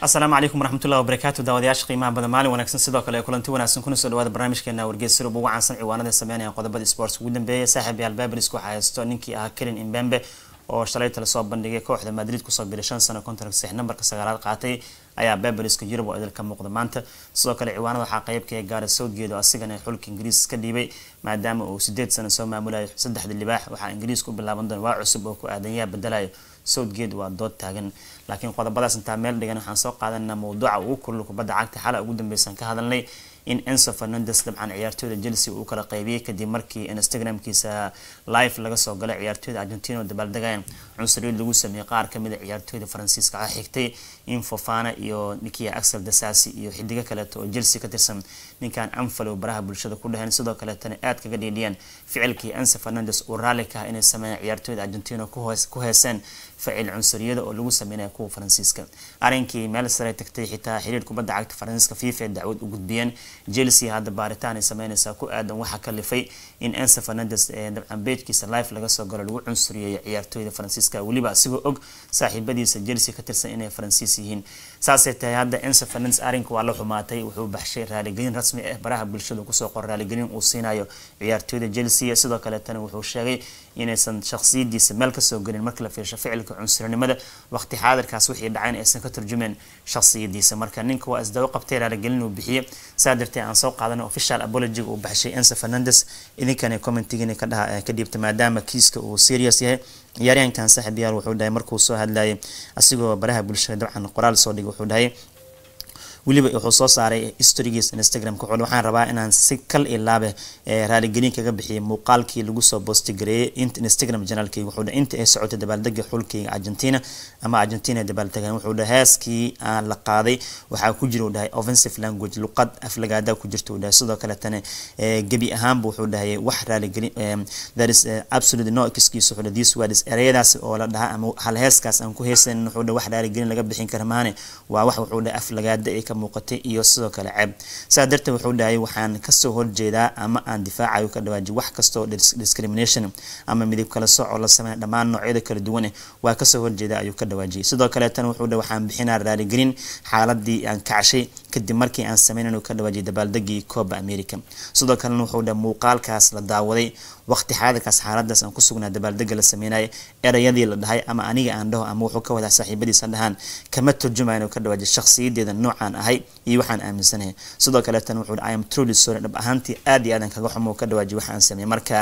asalaamu calaykum waraxmatullahi wabarakaatu daawadayaasha qiimaha badan maalin wanaagsan sidoo kale kulanti wanaagsan kuna soo dhawaada barnaamijkeena wargeys sirub ugu caansan ciwaanada sameynaya qodobada sports ugu dambeeya saaxib albaabris waxaa haysto ninkii ahaa kelin imbembe oo shalay tale bandhigay kooxda madrid kusoo biray shan sano contract sax nambarka sagaalaad qaatay ayaa baberiska yurub oo idil ka muuqda maanta sidoo kale ciwaanada waxaa ee ah gaara sawdgeed oo asigana xulka ingiriis ka dhiibay maadaama uu sideed sano soo maamulayo saddexda libaax waxaa u bilaaban doon waa cusub oo ku aadanyaa bedelayo sowdgeed waa dood taagan laakiin qodobadaas intaa meel dhigan waxaan soo qaadanaa mawduuca ugu kulul kubadda cagta xala ugu dambeysan ka hadalnay in enso fernandes dabcan ciyaartooyda chelsea uu kala qaybiyey kadib markii instagramkiisa life laga soo galay ciyaartooyda argentina oo dabaaldegayaan cunsuriyad lagu sameeyey qaar kamid a ciyaartooyda faransiiska waxaa ah xigtay in fofana iyo nikia axel dasasi iyo xidigo kaleeto oo chelsea ka tirsan ninkan anfalow baraha bulshada ku dheheen sidoo kaleetana aad kaga dhiidhiyeen ficilkii enso fernandes uu raali ka kaha inay sameeyaan ciyaartooyda argentina ku heeseen facil cunsuriyada oo lagu sameynaya kuwa faransiiska arinkii meel sare tagtay xitaa xiriir kubadda cagta faransiiska fifa dacwad u gudbiyeen chelsea hadda baaritaan ay sameyneysaa ku aadan waxaa ka lifay in anse fernandes ee dabcan beejkiisa life laga soo galo lagu cunsuriyeeyo ciyaartooyda faransiiska weliba asigoo og saaxiibadiisa chelsea ka tirsan inay faransiis yihiin saasay tahay hadda ensefanins arrinka waa la xumaatay wuxuu baxshay raaligelin rasmi ah baraha bulshada kusoo qor raaligelin uu siinayo ciyaartooyda chelsea sidoo kaleetana wuxuu sheegay inaysan shaqsiyadiisa meel kasoo gelin marka la fiirsho ficilka cunsurinimada waqti xaadirkaas wixii dhacayn aysan ka turjumeen shaqsiyadiisa marka ninka waa isdawo qabtay raaligelin uu bixiyey saa dartee aan soo qaadana official apologiga uu baxshay ense fernandes idinkana commentigiina ka dhiibta eh, maadaama kiiska uu serious yahay ciyaaryahankan saaxib yaal wuxuu dhahay markuu soo hadlayay asigoo baraha bulshada dabcan qoraal soo dhigay wuxuu dhahay weliba wuxuu soo saaray historygiisa instagramka waxaan rabaa inaan si kal ilaabe eh, eh, raaligelin kaga bixiyay muuqaalkii lagu soo boosti gareeyay inta instagram janaalkayga wuxuu dhahay inta ay socotay dabaaldega xulkayga argentina ama argentina ay wuxuu dhahay heeskii aan la qaaday waxaa ku jira uu dhahay offensive language luqad aflagaadaa ku jirta uu dhahay sidoo kaletana eh, gebi ahaanba wuxuu dhahay wax raaligelin there is absolutely no excuse wuxuu dhahay this word is ereyadaas oo la dhaha ama hal heeskaas aan ku heysaynin wuxuu dhahay wax raaligelin laga bixin kara maane waa wax wuxuu dhahay aflagaada ay ka muuqatay iyo sidoo kale ceeb saa darteed wuxuu dhahay waxaan kasoo horjeedaa ama aan difaacayo ka dhawaaji wax kastaoo discrimination ama midib kala soocoo la samey dhammaan noocyada kala duwane eh, waa kasoo horjeeda ayuu ka dhawaajiyay sidoo kaleetana wuxuu dhahay waxaan bixinaa raaligelin xaaladii aan kacshay kadib markii aan sameyn inuu ka dhawaajiyay dabaaldegii cooba america sidoo kalena wuxuu dhaha muuqaalkaas la daawaday waqti xaadirkaas xaaladaas aan ku sugnaa dabaaldega la sameynaya erayadii la dhahay ama aniga aan dhaho ama wuxuu ka wadaa saaxiibadiisa dhahaan kama turjumaya inuu ka dhawaajiyo shakhsiyadeeda noocaan ahay iyo waxaan aaminsanahay sidoo kaleetana wuxuu dhaha iam truly sorry dhab ahaantii aad iyo aad kaga xumo ka dhawaajiyo waxa aan marka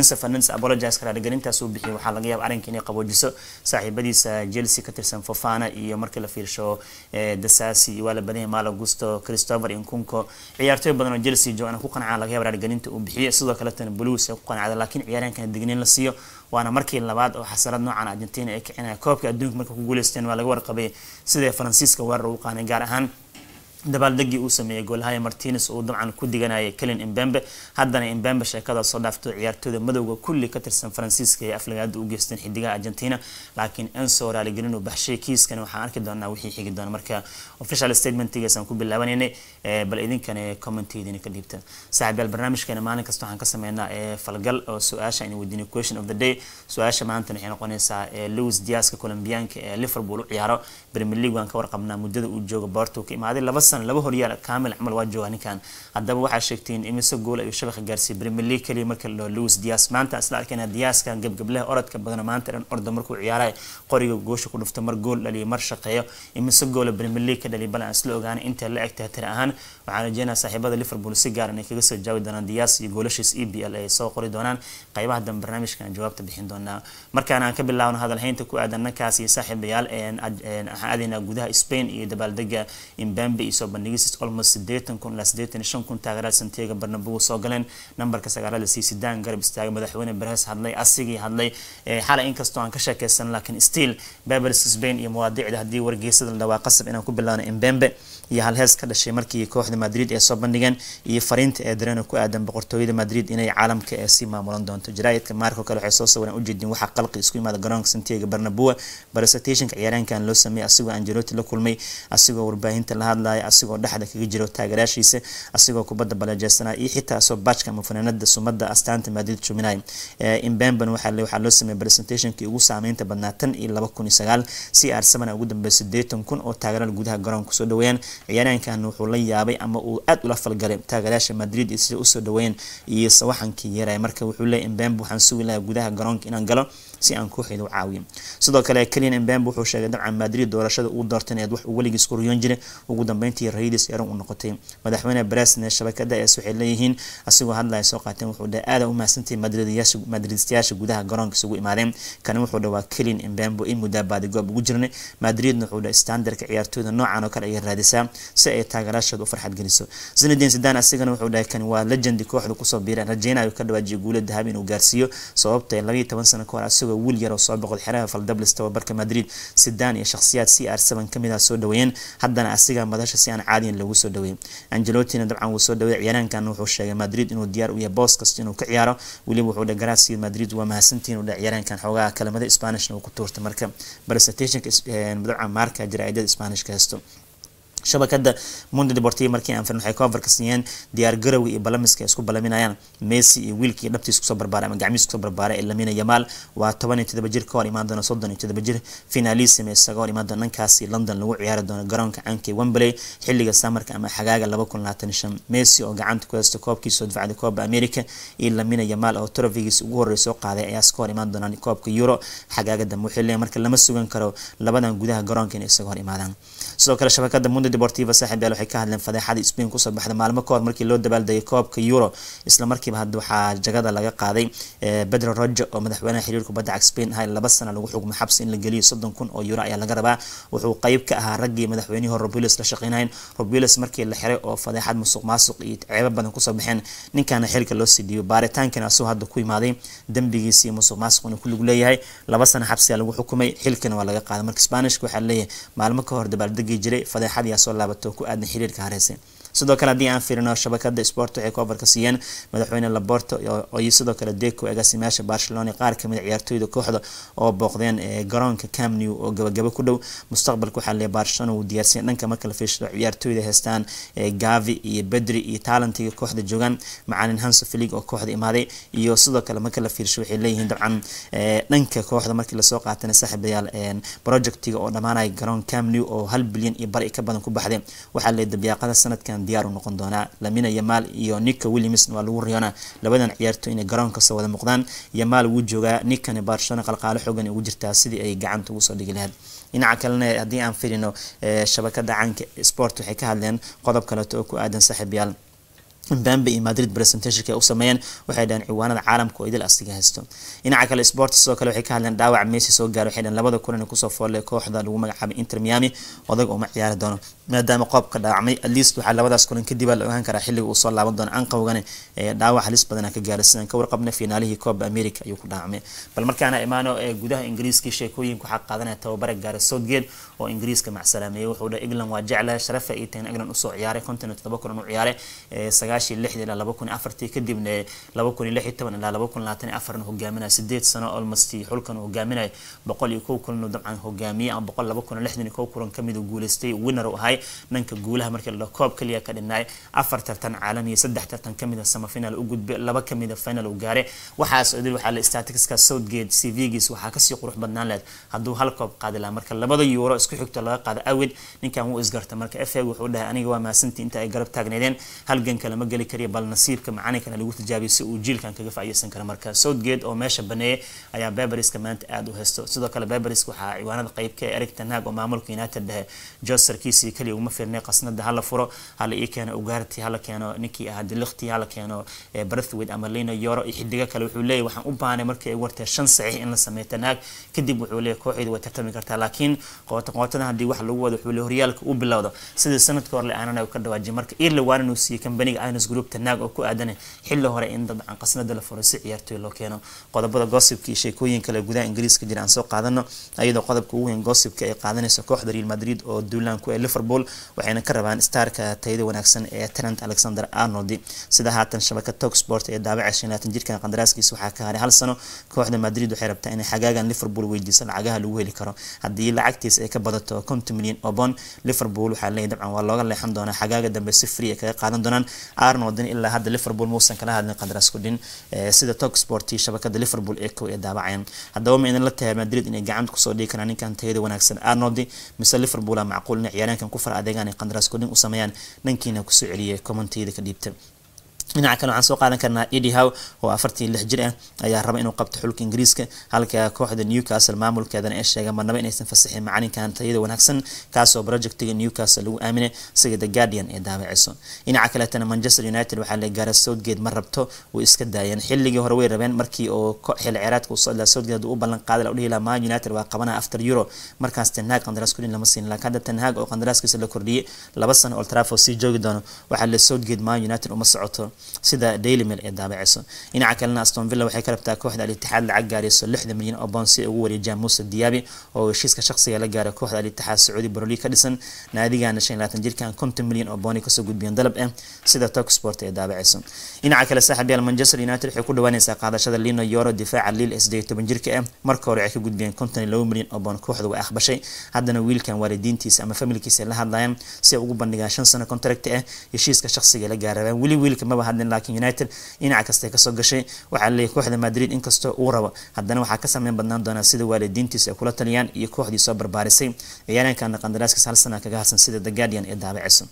ensa fernandes apologize ka uu bixiyay waxaa laga yaaba arrinka inay qaboojiso saaxiibadiisa chelsea ka tirsan fofana iyo markii la fiirsho eh, dasaasi waa la badan yahay augusto christopher inkunko ciyaartoy badan oo chelsea joogan ku qancaa laga yaba dhaargelinta uu bixiyay sidoo kaleetana blues ay ku qancda laakiin ciyaaryaankan digniin la siiyo waana markii labaad oo xasarad noocaan argentina ay kicinaya koobka adduunka marka ku guuleysteen waa laga warqabay siday faransiiska weerar ugu qaanay gaar ahaan dabaaldegii uu sameeyey goolahaya martines uu dabcan ku diganayay kelin imbembe haddana imbembe sheekada soo dhaafto ciyaartooyda madowga kulli ka tirsan faransiiska ee aflagaada u geysteen xidigaha argentina laakiin enso raaligelin baxshay kiiskan waxaan arki doonaa wixii xigi doona marka official statementigaasaan ku bilaabanaynay eh, bal idinkana commentiydina ka dhiibta saaxiibyaal barnaamijkeena maalin kasta waxaan ka sameynaa eh, falgal oo su-aasha in weydiinay question of the day su-aasha maantana waxay noqonaysaa eh, louis diaska colombianka ee liverpool u ciyaaro premier league waan ka warqabnaa muddada uu joogo borto ka imaaday laba kooxsan laba horyaal kaamil camal waa joogaa ninkan haddaba waxaa sheegteen imise gool ayuu shabaqa gaarsiiyey premier league kaliya marka la luis dias maanta isla arkayna diaska gabgablaha orodka badana maanta dhan orda markuu ciyaaray qoriga goosha ku dhufta mar gool dhaliya mar shaqeeyo imise goola premier league ka dhaliya bal aan isla ogaana intay la egtahay tiri ahaan waxaan rajeynaha saaxiibada liverpool si gaaran ah ay kaga soo jaawi doonaan dias iyo goolashiis e b l ay soo qori doonaan qaybaha dambe barnaamijkan jawaabta bixin doonaa markaan aan ka bilaabno hadalhaynta ku aadan nankaas iyo saaxiibayaal waxaan aadaynaa gudaha spain iyo dabaaldega imbambe iyo soo bandhigis almost sideetan kun ilaa sideetan shan kun taageeraad santiyaga barnaamij soo galeen nambarka sagaalaad lasii sidaan garab istaaga madaxweyne barhees hadlay asigii hadlay xalay inkastoo aan ka sheekeysan laakiin stiil babels spain iyo muwaadicda haddii wargeysada la dhawaa qasab inaan ku bilaabno embembe iyo halhees ka dhashay markii kooxda madrid ay soo bandhigeen iyo fariinta ee dareeno ku aadan boqortooyada madrid inay caalamka ee sii maamulan doonto jaraa'idka maarko kale waxay soo sawireen ujeedin waxaa qalqi isku imaada garoonka santiaga barnabua barasatationka ciyaareenkan loo sameeyey asigoo angelotti la kulmay asigoo warbaahinta la hadlaya asigoo dhexda kaga jiro taageeraashiisa asigoo kubada baleejeysana iyo xitaa soo baajka ama fanaanada sumada astaanta madrid juminay imbemban waxaa loo sameeyay presentationkii ugu saameynta badnaa tan iyo laba kun iyo sagaal si arsenal ugu dambeeyay siddeetan kun oo taageeraal gudaha garoonka kusoo dhaweeyaan ciyaaraankan wuxuu la yaabay ama uu aad ula falgalay taageerayaasha madrid iyo sida usoo dhaweeyeen iyo sawaxankii yeeray marka wuxuu leeyay imbembe waxaan sugi lahaa gudaha garoonka inaan galo si aan kooxeeda u caawiyo sidoo kale keliyan embembe wuxuu sheegay dabcan madrid doorashada uu doortay ineed wax uu weligiis koryoon jiray ugu dambeyntii rayadiis eran u noqotay madaxweyne brasne shabakada ees waxay leeyihiin asigoo hadlaya soo qaateen wuxuu dhe aada u mahadsantahay madridistayaasha gudaha garoonka isugu imaadeen kana wuxuu dhe waa keliyan embembo in mudaabaadi goob ugu jirnay madridna wuxuu dhe standardka ciyaartooyda noocan oo kale ayay raadisaa si ay taageeraasheeda u farxad geliso zinadin sidan asigana wuxuu dhahay kan waa legendi kooxda kusoo biiray rajeynayo ka dhawaajiya guula dahabi inuu gaarsiiyo sababtay ah labayo toban sano ka hor asigoo isagoo wiil yar oo soo boqol xeraha faldables tababarka madrid sidaan iyo shakhsiyaad c r seven kamid a ah soo dhaweeyeen haddana asigaa madasha si aan caadiyan loogu soo dhaweeyey angelotina dabcan wuu soo dhaweeyey ciyaaraankan wuxuu sheegay madrid inuu diyaar u yahay boos kasta inuu ka ciyaaro weliba wuxuu dhe garaadsiga madrid waa mahadsantihiin u dhe ciyaaraankan xoogaha kalamada spanishna uu ku tuurtay marka balse stationka dabcan maarka jaraa'idada spanishka haysto shabakada mundi deportiya markii aan firin waxay ka overkasniyeen diyaar garowi iyo balamiska isku balaminayaan messi iyo wiilkii dhabtiis kusoo barbaaray ama gacmiis kusoo barbaaray ee lamina yamaal waa toban iyo todoba jir ka hor soddon iyo todoba jir finalisima isaga hor imaan doona london lagu ciyaari doono garoonka caanka wembley xilliga samarka ama xagaaga laba kun labaatanshan messi oo gacanta ku haysta koobkiisa difacda kooba america iyo lamina yamaal oo trofigiisa ugu horrey soo qaaday ayaa iska hor imaan doonaan koobka euro xagaaga dambe wuxuu leeyahay marka lama sugan karo labadan gudaha garoonka inay isaga hor imaadaan sidoo kale shabakada mundo deportiva saaxiibyaal waxay ka hadleen fadeexada spain kusoo baxda maalmo ka hor markii loo dabaaldayay koobka euro isla markiiba hadda waxaa jagada laga qaaday bedro eh, roger oo madaxweynaha xiriir kubadda cag spain aha laba sana lagu xugmo xabsi in la geliyo soddon kun oo euro ayaa laga rabaa wuxuu qayb ka ahaa raggii madaxweynihii hor robiles la shaqeynayn robiles markii la xiray oo fadeexad musuq maasuq iyo ceebo badan kusoo baxeen ninkaana xilka loo siidhiyo baaritaankan hadda ku imaaday dembigiisii musuq maasuq inuu ku leeyahay laba sana xabsiyaa lagu xukumay xilkana waa laga qaaday marka spanishka waxaa leeyahay maalmo ka hor dabaaldegi joogi jiray fadeexadii asoo laabato ku aadan xiriirka hareysay sidoo kale haddii aan fiirino shabakada sport waxay koobarka siiyeen madaxweyne laborto iyo sidoo kale deco agaasimayaasha barcelona qaar kamid a ah ciyaartooyda kooxda oo booqdeen garoonka camnew oo gabagabo ku dhow mustaqbalka waxaa lee barcelona uu diyaarsiyen dhanka markala fiishado ciyaartooyda heystaan gavi iyo bedri iyo talantiga kooxda joogaan macalin hanso filig oo kooxda imaaday iyo sidoo kale markala fiirsho waxay leeyihiin dabcan dhanka kooxda markii lasoo qaatana saaxiibayaal projectiga oo dhammaanaya garoon camnew oo hal bilyan iyo bari ka badan ku baxday waxaa lee dabyaaqada sanadkan ayaan diyaar u noqon doonaa lamina yamaal iyo ninka williamsn waa lagu riyoonaa labadan ciyaarto inay garoon kasoo wada muuqdaan yamaal wuu joogaa ninkani barcelona qalqaalo xoogan ugu jirtaa sidii ay gacanta ugu soo dhigi lahayd dhinaca kalena haddii aan firino eh, shabakada caanka sport waxay ka hadleen qodob kaleeto oo ku aadan saaxiibyaal mbambe iyo madrid presentationka ay u sameeyeen waxay dhaheen ciwaanada caalamka oo idil asiga haysto dhinaca kale sport sidoo kale waxay ka hadleen dhaawac messi soo gaara waxay dhaheen labada kulan kusoo foolay kooxda lagu magacaabay inter miami odag uma ciyaari doono maadaama qoobka dhaawacmay atleast waxaa labadaas kulan kadibaa la ogaan karaa xilliga uu soo laaban doono anqawgane dhaawac halis badana ka gaara ka warqabna finaalihii cooba america ayuu ku dhaawacmay bal markaana imaano gudaha ingiriiskii sheekooyinka waxaa qaadanaya tababara gaara soutgate oo ingiriiska macsalaameeyey wuxuu dhahay england waa jeclaha sharafa iyo tagan england usoo ciyaaray konton iyo toddoba kulan u ciyaaray sagaashii lixdii ilaa laba kun afartii kadibna laba kun iyo lix iyo toban ilaa laba kun labaatan iyo afarna hogaaminaya sideed sano almost xulkan hogaaminaya boqol iyo kow kulan dabcan hogaamiyey ama boqol laba kun iyo lixdan iyo kow kulan kamid uu guuleystay winner uu ahay dhanka guulaha markii la koob kaliya ka dhinaay afar tartan caalami saddex tartan kamida ah samafinal u gudbay laba kamida ah final u gaare waxaa socday waxaa la staticska southgate cvgiis waxaa kasii qurux badnaan lahayd hadduu hal koob qaadi lahaa marka labada yuuro isku xigto laga qaado awed ninkan wuu isgarta marka f a wuxuu dhahay aniga waa mahadsantii inta ay garab taagnaydeen halganka lama geli kariyo bal nasiibka macaalinkana lagu tijaabiyo si uu jiilkan kaga faa'iideysan karo marka southgate oo meesha baneeyay ayaa beberska maanta aada u haysto sidoo kale bebersk waxaa ciwaanada qeyb ka ee ah erig tanhaag oo maamulka united dhahe josarkiisii kaliya uma fiirnay qasnada hala furo hala ii keeno ugaarti hala keeno ninkii ahaa diliqti hala keeno eh, brathwayd ama lina yoro iyo xidigo kale wuxuu leeyahy waxaan u baanay markii ay wartee shan saxiix in la sameeyo tanaag kadib wuxuu leeyahy kooxeedu way tartami kartaa laakiin qoota qootada haddii wax lagu wado wuxuu leeyahy horyaalka u bilowdo sidii sanadka horle aanan ay ka dhawaajin marka irla waan inuu siiyey kambaniga inos group tanaag oo ku aadanay xilli hore in dabcan qasnada la furo si ciyaartooy loo keeno qodobada gossibka iyo sheekooyin kale gudaha ingiriiska jira aan soo qaadano iyadoo qodobka ugu weyn gossibka ay qaadanayso kooxda real madrid oo duulaanku ee ah liverpool liverpool waxayna ka rabaan staarka tayada wanaagsan ee trent alexander arnold sida haatan shabakad toksport ee daabacashay jirkan qandaraaskiisa waxaa ka haray hal sano kooxda madrid waxay rabtaa inay xagaagan liverpool weydiiso lacagaha lagu heli karo haddii lacagtiisa ay ka badato konton milyan oo bond liverpool waxaa leeyahy dabcan waa looga leexan doonaa xagaaga dambe si free ay kaga qaadan doonaan arnoldin ilaa hadda liverpool muusan kala hadlin qandaraasku dhin eh, sida toksport shabakada liverpool ee kow ee daabacayan haddaba ma idan tahay madrid inay gacanta kusoo dhigi karaan ninkan tayada wanaagsan arnold mise liverpool a macquul inay ciyaaryaankan ku faracadeegaan ay qandaraaskoo dhin u sameeyaan dhankiina kusoo celiyay komanteeda ka dhiibta dhinaca kale waxaan soo qaadan karnaa edihow oo afartii lix jir ah ayaa raba inuu qabto xulka ingiriiska halka kooxda newcastle maamulkeedana ee sheega marnaba inaysan fasaxin macalinkan tayada wanaagsan kaasoo projectiga newcastle lagu aaminay sida the guardian ee daawaceyso dhinaca kaleetana manchester united waxaa la gaara southgate ma rabto way iska daayeen xilligii hore way rabeen markii oo xil ceeraadka usocodla southgate hadduu u ballan qaaday la udhihi laha man united waa qabanaa after euro markaas tenhaag qandaraas kudhin lama siin laakiin hadda tenhaag oo qandaraaskiisa la kordhiyey laba sano old sii joogi doono waxaa la southgate man united uma socoto sida daily ee daabaceyso dhinaca kalena aston villa waxay ka rabtaa kooxda alitixaad itixaad lacag gaarayso lixdan milyan oo boond si ay ugu wariijaan muuse diaabi oo heshiiska shaqsiga la gaaray kooxda al sacuudi baroli ka dhisan naadigana shan labaatan jirkan konton milyan oo booni kasoo gudbiyeen dalab ah sida tok ee daabaceyso dhinaca kale saaxiibyaal manchester united waxay ku dhawaanaysaa qaadashada lino yoro difaaca lil sideed toban jirka ah marka hore waxay ka gudbiyeen konton iyo labo milyan oo boond kooxda way aqbashay haddana wiilkan waalidiintiisa ama familkiisa la hadlayaan si ay ugu bandhigaan shan sano contract ah heshiiska shaqsiga la gaarabaan weli wiilka maba hadlin laakiin united dhinac kasta kasoo gashay waxaa laleeyahy kooxda madrid inkastoo uu rabo haddana waxaa ka sameyn badnaan doonaa sida waalidiintiisa ay kula taliyaan iyo kooxdii soo barbaarisay ciyaarankan qandaraaskiis hal sanaa kaga harsan sida the guardian ee daabaceyso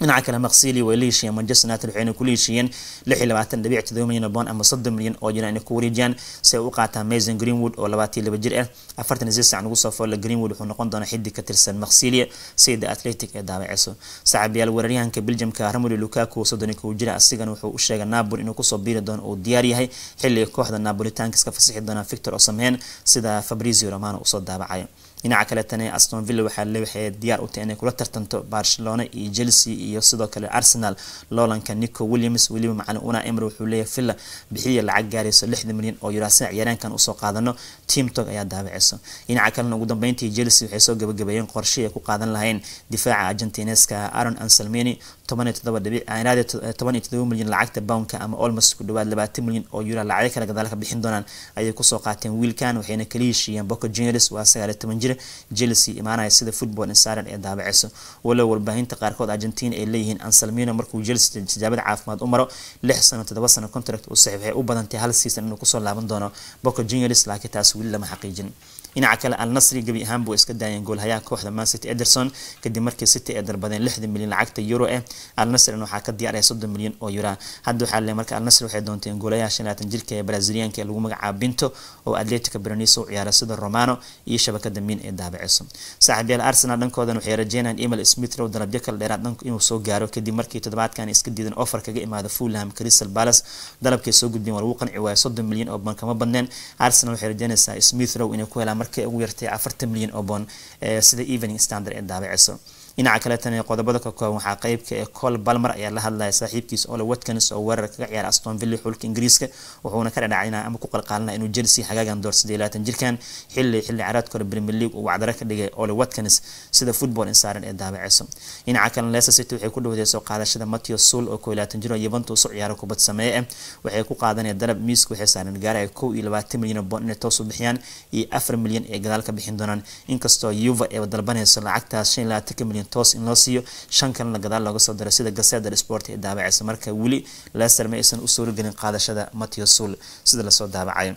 dhinaca kale maksili way la heshiiyeen manchester united waxayna kula heshiiyeen lix iyo labaatan dhibic todoba milyan bond ama soddon milyan oo jira inay ku wareejiyaan si ay u qaataan mason greenwood oo labaatan laba jir ah afartan si sacan ugu soo foola greenwood wuxuu noqon doonaa xiddig ka tirsan maksilia sida athletic ee daabaceyso saaxiibayaal weraryahanka belgiumka ramuli lukaku soddon kow jira asigana wuxuu u sheegay napoli inuu kusoo biiri doono uu diyaar yahay xilliga kooxda napolitanka iska fasixi doonaa victor osamhen sida fabrizio romano usoo daabacaya dhinaca kaleetana aston villa waxaa le diyaar u tahay inay kula tartanto barcelona iyo chelsea iyo sidoo kale arsenal loolanka nico williams weliba macalin una emr wuxuu leeyahay villa bixiya lacag gaarayso lixdan milyan oo yuro asina ciyaaraankan usoo qaadano team ayaa daabaceyso dhinaca kalena ugu dambeyntii chelsea waxay soo gabagabeeyeen qorshe ay ku qaadan lahayn difaaca argentineska aaron anselmini tobanyo milyan lacagta boundka ama olmos ku dhawaad labaatan milyan oo yura lacagyo kale gadaal bixin doonaan ayay kusoo qaateen wiilkan waxayna kala heshiiyeen boco juniors waa sagaaliyo toban jir chelsea imaanaya sida football insaran ee daabaceyso walow warbaahinta qaarkood argentina ay leeyihiin anselmino markuu chelsea tijaabada caafimaad u maro lix sano todoba sano contract u waxay u badantay hal season inuu kusoo laaban doono boco juniors laakiin taas weli lama xaqiijin dhinaca kale alnasri gebi ahaan buu iska daayeen goolhayaha kooxda mancity ederson kadib markii city ay dalbadeen lixdan milyan lacagta euro eh alnasrin waxaa ka diyaaraya soddon milyan oo yura hadda waxaa le marka alnasri waxay doonteen goolayaha shanlaatan jirka ee brazilianka ee lagu magacaabo binto oo atletico bereniso u ciyaara sida romano iyo shabakada miin ee daabiciso saaxiibyaal arsenal dhankoodan waxay rajeynayaan emil smith dalabyo kala dheeraad dhanku inuu soo gaaro kadib markii toddobaadkan iska diidan offer kaga imaada fulham crystal palace dalabkay soo gudbeen waa lagu qanci waaya soddon milyan oo bankama badneen arsenal waxay rajeynaysaa smith inay ku helaan markay ugu yartay afartan milyan oo boon eh, sida evening standard ee daabaceyso dhinaca kaletana qodobada ka kooban waxaa qeybka ee ah col balmer ayaa la hadlaya saaxiibkiisa ole watkins oo weerar kaga ciyaara astonville xulka ingiriiska wuxuuna ka dhadhacinaa ama ku qalqaalinaa inuu chelsea xagaagan door sideelaatan jirkan xilli xilli caraadkooda premier league uu wacdaro ka dhigay ole watkins sida football insaaran ee daabaceyso dhinaca kale leicester city waxay ku dhowday soo qaadashada matthew sul oo koo ilaatan jir oo yuventus u ciyaara kubad sameeye ah waxay ku qaadanaya dalab miiska waxay saaran gaaraya ah kow iyo labaatan milyan oo inay toos u bixiyaan iyo afar milyan ee gadaal ka bixin doonaan inkastoo yuva ee dalbanayso lacagtaas shan iyo labaatanka milyan toos in loo siiyo shan kalena gadaal looga soo daro sida gaseder sport ee daabacaysa marka weli leicester ma aysan u suuragelin qaadashada matthew sul sida lasoo daabacayo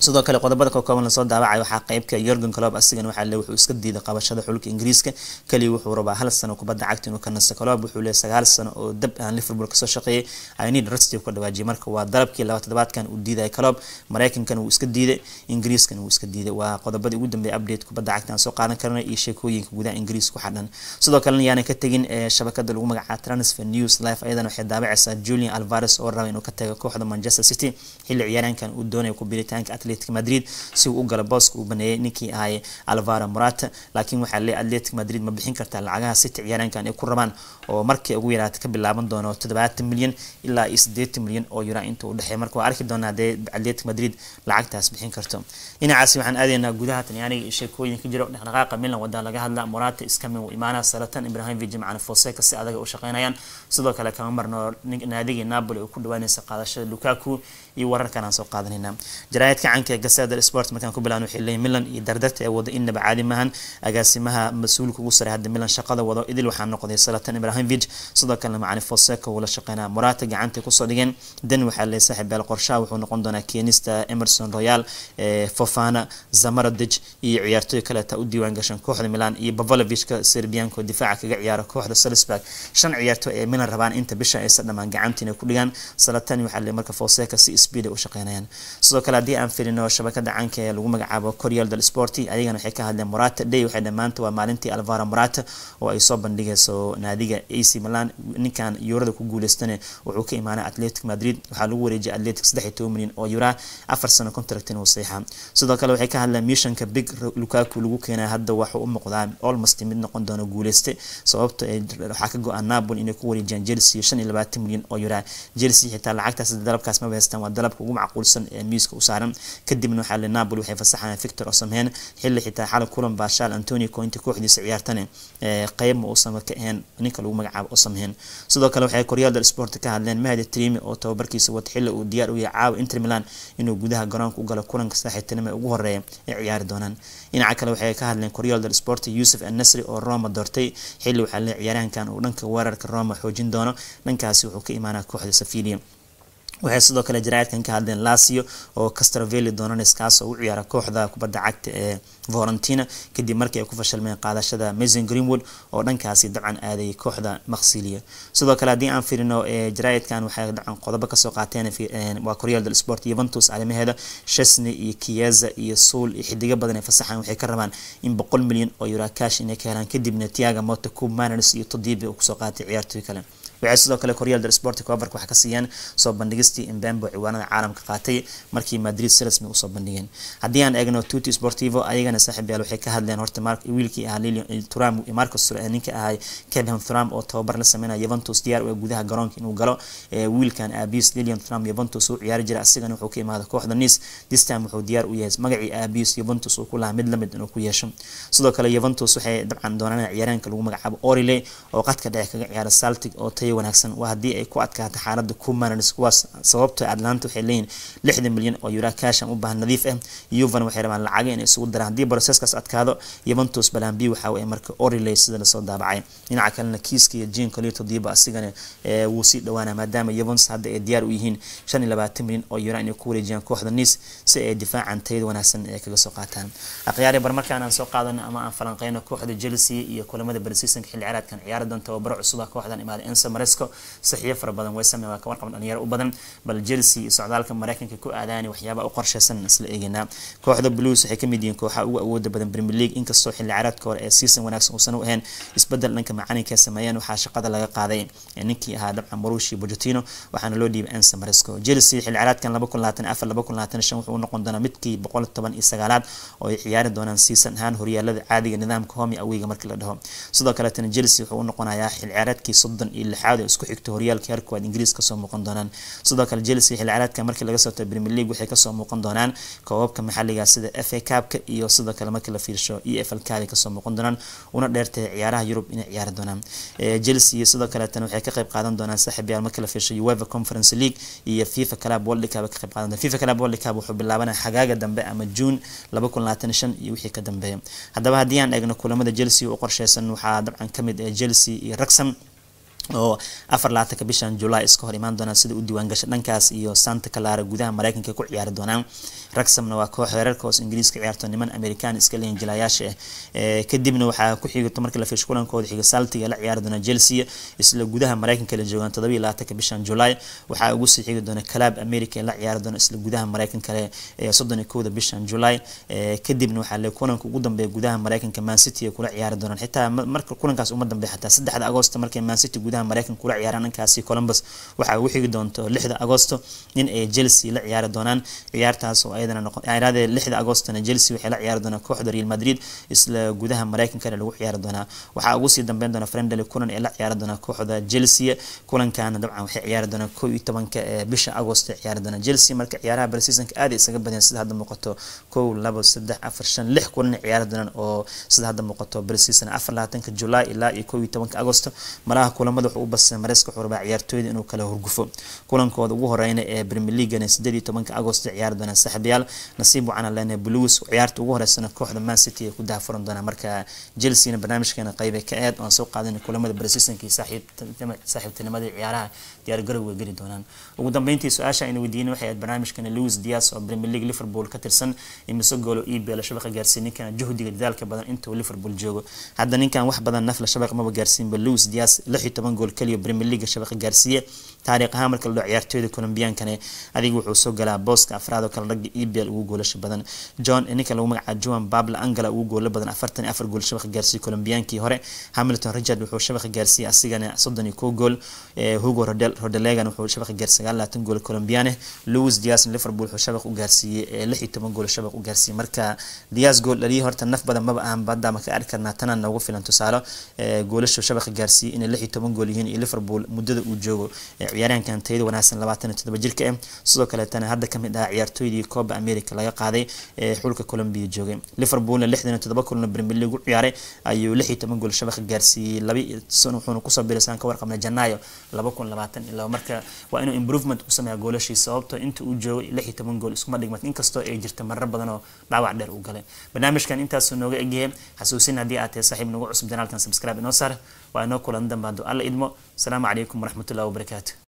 sidoo kale qodobada kakooban lasoo daawacay waxaa qeybka yorgan colob asigana waxaa le wuxuu iska diiday qabashada xulka ingiriiska kaliya wuxuu rabaa hal sano kubadda cagta inuu ka nasa colob wuxuu leeyahy sagaal sano oo dab aan liverpool kasoo shaqeeyay ainid rusty ka dhawaajiyay marka waa dalabkii laba toddobaadkan uu diidaya colob mareykankana wuu iska diiday ingiriiskana wuu iska diiday waa qodobadii ugu dambeeya update kubadda cagta aan soo qaadan karna iyo sheekooyinka gudaha ingiriiska waxaa dhan sidoo kalena yaanan ka tegin eh, shabakada lagu magacaaba transfer news life ayadana waxay daawacaysaa julian alvares oo raba inuu ka tago kooxda manchester city xilli ciyaarankan uu doonaya kubilitaanka atletic madrid si uu u galo booska uu baneeyay ninkii ahay alvaro morata laakiin waxaa le atletic madrid ma bixin kartaa lacagaha city ciyaaraankan ay ku rabaan oo markii ugu yaraata ka bilaaban doono toddobaatan milyan ilaa iyo sideetan milyan oo yuraa inta u dhexeey marka waa arki doonaa hadee atletic madrid lacagtaas bixin karto dhinacaasi waxaan aadaynaa gudaha talyaaniga iyo sheekooyin ka jira dhaqdhaqaaqa milan wadaa laga hadla morata iskamin uu imaanaa salatan ibrahimovic macana foseka si adag u shaqeynayaan sidoo kale kama marno naadigii napoli oo ku dhawaanaysa qaadashada lukaku iyo wararkan aan soo qaadanayna jaraayadka gacanka gasaadar sport markaan ku bilaano waxay leeyihin milan iyo dardarta ee wado inaba caadi maahan agaasimaha mas-uulka ugu sare hadda milan shaqada wado idil waxaa noqday salatan ibrahimovic sidoo kalena macalin foseco uu la shaqeynaa morata gacantay kusoo dhigeen dan waxaa leeyahay saaxiib beel qorshaha wuxuu noqon doonaa keenista emerson royal fofana zamaradij iyo ciyaartooy kaleeta u diiwaan gashan kooxda milan iyo bavalovicka serbianko difaaca kaga ciyaara kooxda salisburg shan ciyaartooy ee milan rabaan inta bisha aysa dhamaan gacantiina ku dhigaan salatani waxaa leeyahay marka foseca si speed ay ah u shaqeynayaan sidoo kale haddii aan firin oo shabakada caanka ee lagu magacaabo coryal del sporti ayagana waxay ka hadleen morata day waxay dhan maanta waa maalintii alvaro morata oo ay soo bandhigayso naadiga ac milan ninkan yuurada ku guuleystane wuxuu ka imaanay atletic madrid waxaa lagu wareejiyay atletic saddex iyo toban milyan oo yuura afar sano contract inuu saxiixa sidoo kale waxay ka hadleen mishanka big lukaku lagu keenay hadda waxuu u muuqdaa almost mid noqon doona guuleyste sababta waxaa ka go-an napoli inay ku wareejiyaan chelsea shan iyo labaatan milyan oo yuura chelsea xitaa lacagtaas dalabkaas maba haystaan waa dalabka ugu macquulsan ee miiska u saaran kadibna waxaa le napoli waxay fasaxayaan victor osamhen xili xitaa xalay kulan baa shaal antoni cointi kooxdiisa ciyaartane eh, qeybma uusan ka ahayn ninka lagu magacaabo osamhen sidoo kale waxay koryaalda sport ka hadleen mahdi trimi oo tababarkiisa wata xilli uu diyaar u yahay caawa inter milan inuu gudaha garoonka u galo kulanka saaxiibtinima ugu horeeya ay ciyaari doonaan dhinaca kale waxay ka hadleen koryaalda sport yuusuf annasri oo roma doortay xilli waxaa le ciyaarahankan uu dhanka weerarka roma xoojin doono dhankaasi wuxuu ka imaanaa kooxda safilia waxay sidoo kale jaraa'idkan ka hadleen lasio oo castrovelli doonanes kaasoo u ciyaara kooxda kubadda cagta ee vorentina kadib markii ay ku fashalmeen qaadashada mason greenwood oo dhankaasi dabcan aaday kooxda maksilia sidoo kale haddii aan firino jaraaidkan waxay dhacan qodobo kasoo qaateen waa koreal del sport yuventus arrimaheeda shesney iyo kieza iyo suul iyo xidigo badan ee fasaxan waxay ka rabaan in boqol milyan oo euro cash inay ka helaan kadibna tiaga moto cub mariners iyo todibe uu kusoo qaatay ciyaartoy kale waxay sidoo kale koryaal del sporti coverka waxaa ka siiyeen soo bandhigistii imbembo ciwaanada caalamka qaatay markii madrid si rasmi usoo bandhigeen haddii aan eegno tuti sportivo ayagana saaxiibayaal waxay ka hadleen horta wiilkii ahaa lilion turam marcos ninka ahaa kevin thuram oo tababar la sameynaya yuventus diyaar ee ah gudaha garoonka inuu galo wiilkan abis lilion thuram yuventus uu ciyaari jiray asigana wuxuu ka imaada kooxda nice this time wuxuu diyaar u yahay magacii abis yuventus uu ku lahaa mid lamid inuu ku yeesho sidoo kale yuventus waxay dabcan doonaan ciyaareenka lagu magacaabo orile oo qadka dhexe kaga ciyaara saltic oo tayo way wanaagsan waa haddii ay ku adkaato xaalada kumanans kuwaas sababto ah atlanta waxay leeyihin lixdan milyan oo yura kashan u baahan nadiif ah yuvan waxay rabaan lacaga inay isugu daraan haddii broseskaas adkaado yuventus balambi waxaaweye marka oriley sida lasoo daabacay dhinaca kalena kiiskaiyo jean colito asigana eh, wuu sii dhawaana maadaama yuventus hadda ay diyaar u yihiin shan iyo labaatan milyan oo yura inay ku wareejiyaan kooxda niis si ay difaacan tayada wanaagsan ee kaga soo qaataan akhyaari bar markaan aan soo qaadano ama aan falanqeyno kooxda chelsea iyo kulamada barsiisanka xilli ciraadkan ciyaara doonta oo baro ah kooxdan imaada ensom maresco saxiyo fara badan wesame waa ka warqaban dhalinyaro u badan bal jelsea socdaalka maraykanka ku aadaani waxyaaba u qorshaysan isla eeganaa kooxda blues waxay kamid yihiin kooxaha ugu awooda badan premier league inkastoo xilli caraadka hore ee season wanaagsan uusan u ahayn isbedel dhanka macalinka sameeyeen waxaa shaqada laga qaaday ninkii ahaa dabcan marushi bojotino waxaana loo dhiibay ansa maresco jelsea xilli caraadkan wuxuu noqon doonaa midkii boqol toban iyo sagaalaad oo ay ciyaari doonaan season ahaan horyaalada caadiga nidaamka homi aweyga markii la dhaho sidoo kaleetana jelsea wuxuu u noqonayaa xilli ciyaareedkii soddon iyo lix saddexaad oo isku xigta horyaalka heerka waad ingiriis kasoo muuqan doonaan sidoo kale chelsea xilcaaladka markii laga soobto premier league waxay kasoo muuqan doonaan koobabka maxaliga sida f a cabka iyo sidoo kale markii la fiirsho e f l kaabay kasoo muuqan doonaan una dheertay ciyaaraha yurub inay ciyaari doonaan chelsea iyo sidoo kaleetan waxay ka qayb qaadan doonaan saaxiibyaal markii la fiirsho ueva conference league iyo fifa club world cup ka qayb qaadan doonaan fifa club world cup wuxuu bilaabanaya xagaaga dambe ama june laba kun labaatan shan iyo wixii ka dambeeya haddaba haddii aan eegno kulamada chelsea u qorsheysan waxaa dabcan ka mid ah chelsea iyo raxam oo afar labaatanka bishan julay iska hor imaan doonaan sida u diiwaangasha dhankaas iyo santa clara gudaha mareykanka ku ciyaari doonaan raxamna waa koox hereerka hoos ingiriiska ciyaarto niman american iska leeyin jilaayaasha ah eh. eh, kadibna waxaa ku xigto marka la fiish kulankooda xiga saltiga la ciyaari doona chelsea isla gudaha mareykanka la joogaan toddobiyo labaatanka bishan julay waxaa ugu sii xigi doona club america la ciyaari doona isla gudaha mareykanka le eh, soddon iyo kowda bishan julay kadibna waxaa le kulanka ugu dambeeya gudaha mareykanka mancity kula ciyaari doonaan xitaa marka kulankaas uma dambeeya xataa saddexda agosto markay mancity gudaha mareykan kula ciyaaraan dhankaasi columbus waxaa ugu doonto lixda agosto in ay chelsea la ciyaari doonaan ciyaartaas oo ayadana noqonciyaarada lixda agostona chelsea waxay la ciyaari doonaa kooxda real madrid isla gudaha mareykankana lagu ciyaari doonaa waxaa ugu sii dambeyn doona friendly kulan ee la ciyaari doonaa kooxda chelsea kulankana dabcan waxay ciyaari doonaa koo iyo tobanka bisha agosto ciyaari doonaa chelsea marka ciyaaraha barseasonka aada isaga badeen sida hadda muuqato kow labo saddex afar shan lix kulan ciyaari doonaan oo sida hadda muuqato barseason afar labaatanka julaay ilaa iyo koo iyo tobanka agosto malaha kulamada madaxu u basay mareyska xurba ciyaartooyda inuu kala horgufo kulankooda ugu horeyna ee premier leagana sideed iyo tobanka agosto ciyaari doonaan saxabayaal nasiib wacan lene blues ciyaarta ugu horeysana kooxda man city ay ku daafuran doonaan marka chelseana barnaamijkeena qaybe ka eed oan soo qaadan kulamada barsisanka saaxiibtinimada ciyaaraha diyaargarow way geli doonaan ugu dambeyntii su-aasha ayna weydiiyeen waxay ahayd barnaamijkana lewis dias oo premier league liverpool ka tirsan imise goolo io beelo shabaqa gaarsiin ninkan juhdiga dadaalka badan intuu liverpool joogo hadda ninkan wax badan nafla shabaqa maba gaarsiinba lewis dias lix iyo toban toban gool kaliya premier leaga shabaqa gaarsiiye taariikh ahaan marka ladho ciyaartooyda colombiyankane adiga wuxuu soo galaa booska afraad oo kale ragga ebl ugu goolasha badan john ninka lagu magacaabo juan babla angala ugu goola badan afartan afar gool shabaqa gaarsiiye colombiyaankii hore hamilton richard wuxuu shabaqa gaarsiiyey asigana soddon iyo kow gool eh, hugo rodelegan wuxuu shabaqa gaarsiiyey sagaal labaatan gool colombiyaane louis dias liverpool wuxuu shabaqa u gaarsiiyey eh, lix iyo toban gool shabaqa u gaarsiiyey marka dias gool dhaliyay horta naf badan maba ahan badda ma arki karnaa tanaan noogu filan tusaale eh, goolashu shabaqa gaarsiiyey inay lix iyo toban gool gool yihiin iyo liverpool muddada uu joogo ciyaaryaankan tayada wanaagsan labaataniyo todoba jirka ah sidoo kaleetana hadda kamid ah ciyaartooydii cooba america laga qaaday ee xulka colombiya joogay liverpoolna lixdan todoba kulano premier league ciyaaray ayuu lix iyo toban gool shabakha gaarsiiyey laba san wuxuuna kusoo birisaan ka warqabnay janaayo laba kun labaatan iyo marka waa inuu improvement ku sameeya goolashii sababto inta uu joogay lix iyo toban gool iskuma dhigmat inkastoo ay jirta marar badan dhaawac dheer uu galay barnaamijkan intaasuu nooga egyahay xasuusin haddii aad saaxiib nagu cusub janaalkan subscribe inoo saar waa inoo kulan dambe alla ilmo asalaamu calaykum waraxmat ullahi wabarakaatu